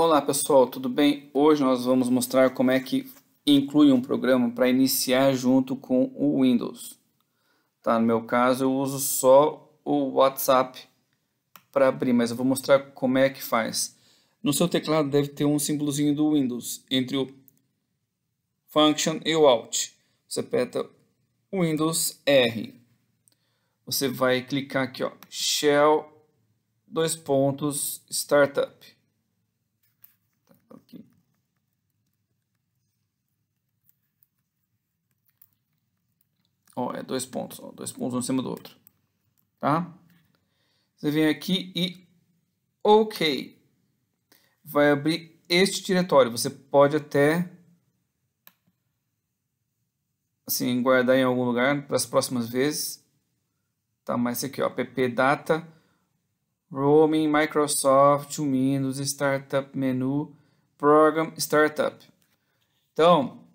Olá pessoal, tudo bem? Hoje nós vamos mostrar como é que inclui um programa para iniciar junto com o Windows. Tá? No meu caso eu uso só o WhatsApp para abrir, mas eu vou mostrar como é que faz. No seu teclado deve ter um símbolozinho do Windows entre o Function e o Alt. Você aperta Windows R. Você vai clicar aqui, ó, Shell, dois pontos, Startup. Ó, é dois pontos, ó, dois pontos um em cima do outro. Tá? Você vem aqui e OK. Vai abrir este diretório. Você pode até assim guardar em algum lugar para as próximas vezes. Tá, mas aqui, ó, ppdata roaming Microsoft Windows Startup Menu Program Startup. Então,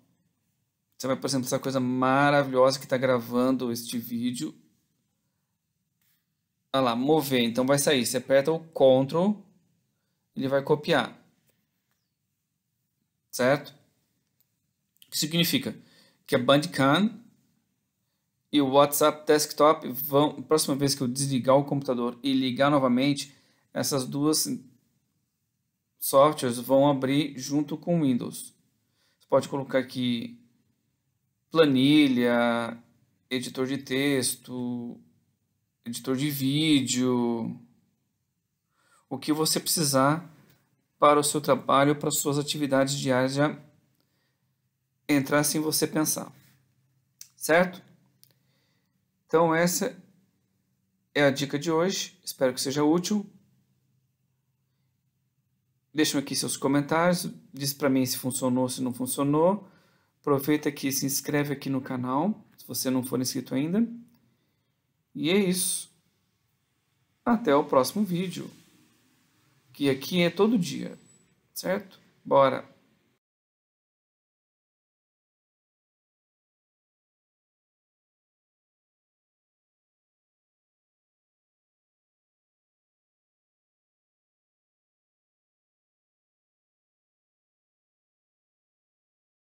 você vai, por exemplo, essa coisa maravilhosa que está gravando este vídeo. Olha lá, mover. Então vai sair. Você aperta o Ctrl, ele vai copiar. Certo? O que significa? Que a Bandicam e o WhatsApp Desktop vão... Próxima vez que eu desligar o computador e ligar novamente, essas duas softwares vão abrir junto com o Windows. Você pode colocar aqui planilha, editor de texto, editor de vídeo, o que você precisar para o seu trabalho, para suas atividades diárias já entrar sem você pensar. Certo? Então essa é a dica de hoje. Espero que seja útil. Deixem aqui seus comentários, diz para mim se funcionou, se não funcionou. Aproveita que se inscreve aqui no canal, se você não for inscrito ainda. E é isso. Até o próximo vídeo, que aqui é todo dia, certo? Bora!